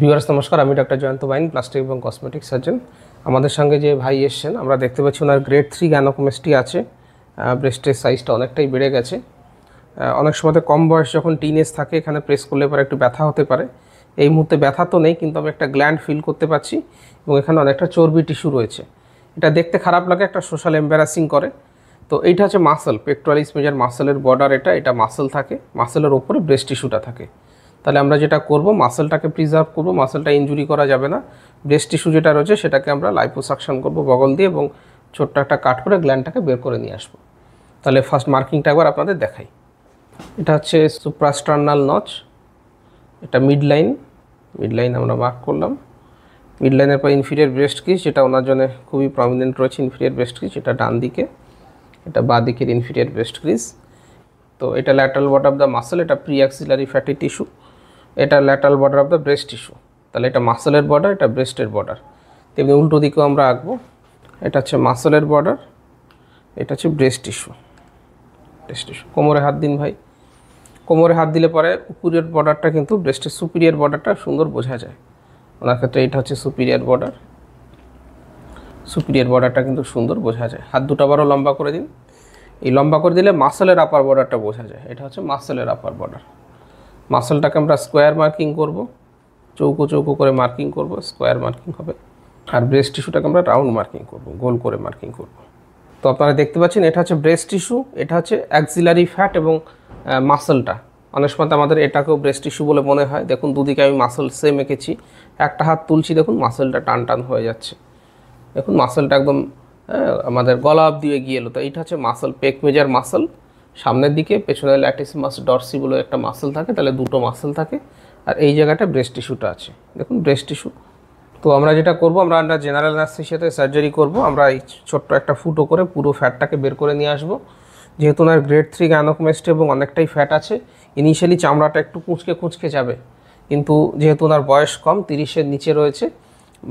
Viewers নমস্কার আমি doctor Jayanta Bain plastic এবং কসমেটিক সার্জন আমাদের সঙ্গে যে ভাই এসছেন আমরা দেখতে পাচ্ছি ওনার গ্রেড থ্রি গ্যানোকোমেস্টি আছে ব্রেস্টের সাইজটা অনেকটাই বেড়ে গেছে অনেক সময়তে কম বয়স যখন টিনেজ থাকে এখানে প্রেস করলে পরে একটু ব্যথা হতে পারে এই মুহূর্তে ব্যথা তো নেই কিন্তু আমি একটা গ্ল্যান্ড ফিল করতে পারছি এবং এখানে অনেকটা চর্বি টিস্যু রয়েছে এটা দেখতে খারাপ লাগে একটা সোশ্যাল এম্বারাসিং করে তো এইটা হচ্ছে মাসেল পেক্টোরালিস মেজার মাসেলের বর্ডার এটা এটা মাসেল থাকে মাসেলের ওপরে ব্রেস্ট টিস্যুটা থাকে তাহলে আমরা যেটা করব মাসেলটাকে প্রিজার্ভ করব মাসেলটা ইঞ্জুরি করা যাবে না ব্রেস্ট টিস্যু যেটা রয়েছে সেটাকে আমরা লাইপোসাকশন করব বগল দিয়ে এবং ছোট্ট একটা কাট করে গ্ল্যান্ডটাকে বের করে নিয়ে আসবো তাহলে ফার্স্ট মার্কিংটা একবার আপনাদের দেখাই এটা হচ্ছে সুপ্রাস্টার্নাল নচ এটা মিড লাইন মিড লাইন আমরা মার্ক করলাম মিড লাইনের পর ইনফিরিয়ার ব্রেস্ট কিস যেটা ওনার জন্য খুবই প্রমিনেন্ট রয়েছে ইনফিরিয়ার ব্রেস্ট কিস এটা ডান দিকে এটা বা দিকের ইনফিরিয়ার ব্রেস্ট ক্রিস তো এটা lateral what of the muscle এটা প্রি অ্যাক্সিলারি ফ্যাটি টিস্যু এটা lateral border of the breast tissue তাহলে এটা মাসলের বর্ডার এটা ব্রেস্টের বর্ডার তেমনি উল্টো দিকেও আমরা আঁকবো এটা হচ্ছে মাসেলের বর্ডার এটা হচ্ছে ব্রেস্ট টিস্যু ব্রেস্ট টিস্যু কোমরে হাত দিন ভাই কোমরে হাত দিলে পরে উপরের বর্ডারটা কিন্তু ব্রেস্টের সুপিরিয়ার বর্ডারটা সুন্দর বোঝা যায় ওনার ক্ষেত্রে এটা হচ্ছে সুপিরিয়ার বর্ডার সুপিরিয়ার বর্ডারটা কিন্তু সুন্দর বোঝা যায় হাত দুটো বারও লম্বা করে দিন এই লম্বা করে দিলে মাসেলের আপার বর্ডারটা বোঝা যায় এটা হচ্ছে মাসেলের আপার বর্ডার মাসেলটাকে আমরা স্কোয়ার মার্কিং করব চৌকো চৌকো করে মার্কিং করব স্কোয়ার মার্কিং হবে আর ব্রেস্ট টিস্যুটাকে আমরা রাউন্ড মার্কিং করব গোল করে মার্কিং করব তো আপনারা দেখতে পাচ্ছেন এটা হচ্ছে ব্রেস্ট টিস্যু এটা হচ্ছে অ্যাক্সিলারি ফ্যাট এবং মাসেলটা অনেক সময় আমাদের এটাকেও ব্রেস্ট টিস্যু বলে মনে হয় দেখুন দুদিকে আমি মাসল সেম এঁকেছি একটা হাত তুলছি দেখুন মাসেলটা টান টান হয়ে যাচ্ছে দেখুন মাসেলটা একদম আমাদের গলা দিয়ে গিয়ে এলো তো এটা হচ্ছে মাসেল পেক মেজার মাসেল সামনের দিকে পেছনে ল্যাটিস মাস ডরসি বলে একটা মাসেল থাকে তাহলে দুটো মাসেল থাকে আর এই জায়গাটা ব্রেস্ট টিস্যুটা আছে দেখুন ব্রেস্ট টিস্যু তো আমরা যেটা করব আমরা আমরা জেনারেল হিসেবে সার্জারি করব আমরা এই ছোট্ট একটা ফুটো করে পুরো ফ্যাটটাকে বের করে নিয়ে আসব যেহেতু ওনার গ্রেড থ্রি গ্যানোকমেস্ট এবং অনেকটাই ফ্যাট আছে ইনিশিয়ালি চামড়াটা একটু কুঁচকে কুঁচকে যাবে কিন্তু যেহেতু ওনার বয়স কম তিরিশের নিচে রয়েছে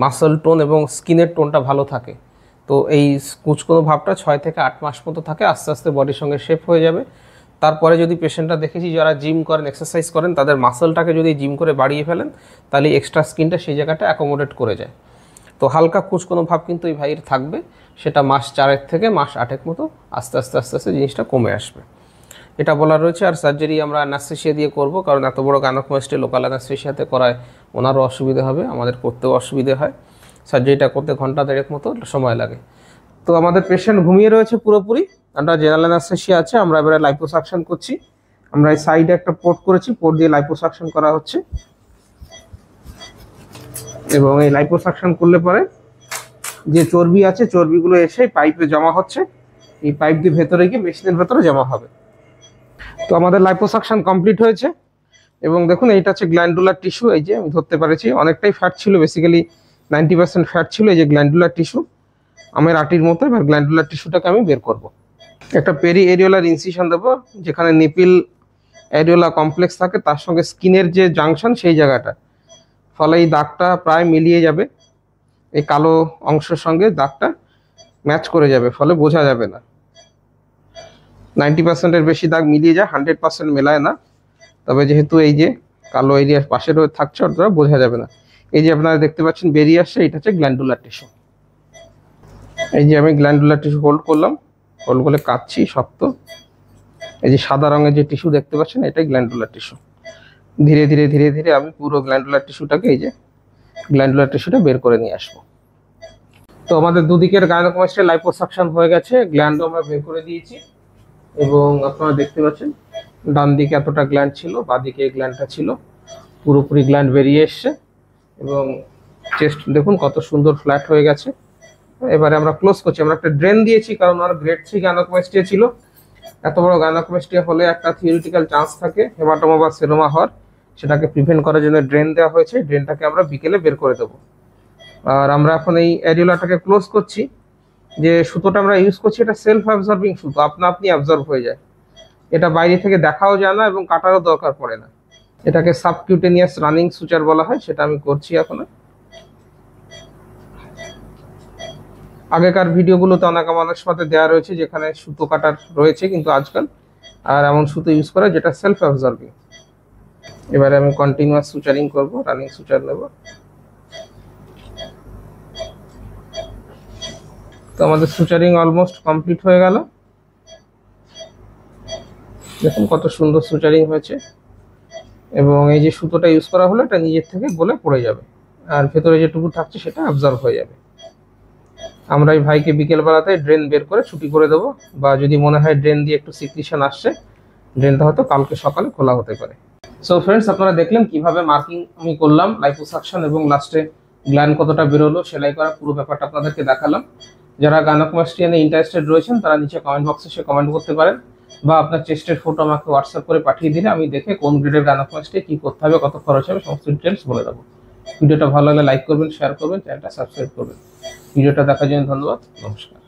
মাসল টোন এবং স্কিনের টোনটা ভালো থাকে তো এই কুচকুনো ভাবটা ছয় থেকে আট মাস মতো থাকে আস্তে আস্তে বডির সঙ্গে শেপ হয়ে যাবে তারপরে যদি পেশেন্টটা দেখেছি যারা জিম করেন এক্সারসাইজ করেন তাদের মাসেলটাকে যদি জিম করে বাড়িয়ে ফেলেন তাহলে এক্সট্রা স্কিনটা সেই জায়গাটা অ্যাকোমোডেট করে যায় তো হালকা কুচকোনো ভাব কিন্তু এই ভাইয়ের থাকবে সেটা মাস চারেক থেকে মাস আটেক মতো আস্তে আস্তে আস্তে আস্তে জিনিসটা কমে আসবে এটা বলা রয়েছে আর সার্জারি আমরা অ্যানাস্থেশিয়া দিয়ে করব কারণ এত বড় গানকমাস্টে লোকাল অ্যানাস্থেশিয়াতে করায় ওনারও অসুবিধা হবে আমাদের করতেও অসুবিধে হয় সার্জারিটা করতে ঘন্টা দেড়েক মতো সময় লাগে তো আমাদের পেশেন্ট ঘুমিয়ে রয়েছে পুরোপুরি আমরা জেনারেল অ্যানাস্থেশিয়া আছে আমরা এবারে লাইপোসাকশন করছি আমরা এই সাইডে একটা পোর্ট করেছি পোর্ট দিয়ে লাইপোসাকশন করা হচ্ছে এবং এই লাইপোসাকশন করলে পরে যে চর্বি আছে চর্বিগুলো এসে পাইপে জমা হচ্ছে এই পাইপ দিয়ে ভেতরে গিয়ে মেশিনের ভেতরে জমা হবে তো আমাদের লাইপোসাকশন কমপ্লিট হয়েছে এবং দেখুন এইটা হচ্ছে গ্ল্যান্ডুলার টিস্যু এই যে আমি ধরতে পারেছি অনেকটাই ফ্যাট ছিল বেসিক্যালি নাইনটি পার্সেন্ট ফ্যাট ছিল এই যে গ্ল্যান্ডুলার টিস্যু আমের আটির মতো এবার গ্ল্যান্ডুলার টিস্যুটাকে আমি বের করব। একটা পেরি এরিওলার ইনসিশন দেবো যেখানে নিপিল এরিওলা কমপ্লেক্স থাকে তার সঙ্গে স্কিনের যে জাংশন সেই জায়গাটা ফলে এই দাগটা প্রায় মিলিয়ে যাবে এই কালো অংশের সঙ্গে দাগটা ম্যাচ করে যাবে ফলে বোঝা যাবে না নাইনটি পার্সেন্টের বেশি দাগ মিলিয়ে যায় হান্ড্রেড পার্সেন্ট মেলায় না তবে যেহেতু এই যে কালো এরিয়ার পাশে থাকছে ওটা বোঝা যাবে না এই যে আপনারা দেখতে পাচ্ছেন বেরিয়ে আসছে এটা হচ্ছে গ্ল্যান্ডুলার টিস্যু এই যে আমি গ্ল্যান্ডুলার টিস্যু হোল্ড করলাম হোল্ড করে কাচ্ছি শক্ত এই যে সাদা রঙের যে টিস্যু দেখতে পাচ্ছেন এটাই গ্ল্যান্ডুলার টিস্যু ধীরে ধীরে ধীরে ধীরে আমি পুরো গ্ল্যান্ডুলার টিস্যুটাকে এই যে গ্ল্যান্ডুলার টিস্যুটা বের করে নিয়ে আসবো তো আমাদের দুদিকের লাইফ লাইপোসাকশন হয়ে গেছে গ্ল্যান্ড আমরা বের করে দিয়েছি এবং আপনারা দেখতে পাচ্ছেন ডান দিকে এতটা গ্ল্যান্ড ছিল বাঁ দিকে গ্ল্যান্ডটা ছিল পুরোপুরি গ্ল্যান্ড বেরিয়ে এসছে এবং চেস্ট দেখুন কত সুন্দর ফ্ল্যাট হয়ে গেছে এবারে আমরা ক্লোজ করছি আমরা একটা ড্রেন দিয়েছি কারণ ওর গ্রেড থ্রি গাইনোকোমেস্টিয়া ছিল এত বড় গাইনোকোমেস্টিয়া হলে একটা থিওরিটিক্যাল চান্স থাকে হেমাটোমা বা সেরোমা হওয়ার সেটাকে প্রিভেন্ট করার জন্য ড্রেন দেওয়া হয়েছে ড্রেনটাকে আমরা বিকেলে বের করে দেবো আর আমরা এখন এই অ্যারিওলাটাকে ক্লোজ করছি যে সুতোটা আমরা ইউজ করছি এটা সেলফ অ্যাবজর্বিং সুতো আপনা আপনি অ্যাবজর্ব হয়ে যায় এটা বাইরে থেকে দেখাও যায় না এবং কাটারও দরকার পড়ে না এটাকে সাবকিউটেনিয়াস রানিং সুচার বলা হয় সেটা আমি করছি এখনো আগেকার ভিডিওগুলোতে অনেক অনেক সাথে দেওয়া রয়েছে যেখানে সুতো কাটার রয়েছে কিন্তু আজকাল আর এমন সুতো ইউজ করা যেটা সেলফ অ্যাবজর্বিং এবারে আমি কন্টিনিউয়াস সুচারিং করব রানিং সুচার নেব তো আমাদের সুচারিং অলমোস্ট কমপ্লিট হয়ে গেল দেখুন কত সুন্দর সুচারিং হয়েছে এবং এই যে সুতোটা ইউজ করা হলো এটা নিজের থেকে গলে পড়ে যাবে আর ভেতরে যেটুকু থাকছে সেটা অবজার্ভ হয়ে যাবে আমরা এই ভাইকে বিকেলবেলাতে ড্রেন বের করে ছুটি করে দেবো বা যদি মনে হয় ড্রেন দিয়ে একটু সিকিউশন আসছে ড্রেনটা হয়তো কালকে সকালে খোলা হতে পারে সো ফ্রেন্ডস আপনারা দেখলেন কিভাবে মার্কিং আমি করলাম সাকশন এবং লাস্টে গ্ল্যান কতটা বেরোলো সেলাই করা পুরো ব্যাপারটা আপনাদেরকে দেখালাম যারা গানক মাস্টিয়ানে ইন্টারেস্টেড রয়েছেন তারা নিচে কমেন্ট বক্সে সে কমেন্ট করতে পারেন বা আপনার চেস্টের ফটো আমাকে হোয়াটসঅ্যাপ করে পাঠিয়ে দিলে আমি দেখে কোন গ্রেডের গানাকমাসটি কী করতে হবে কত খরচ হবে সমস্ত ডিটেলস বলে দেবো ভিডিওটা ভালো লাগলে লাইক করবেন শেয়ার করবেন চ্যানেলটা সাবস্ক্রাইব করবেন ভিডিওটা দেখার জন্য ধন্যবাদ নমস্কার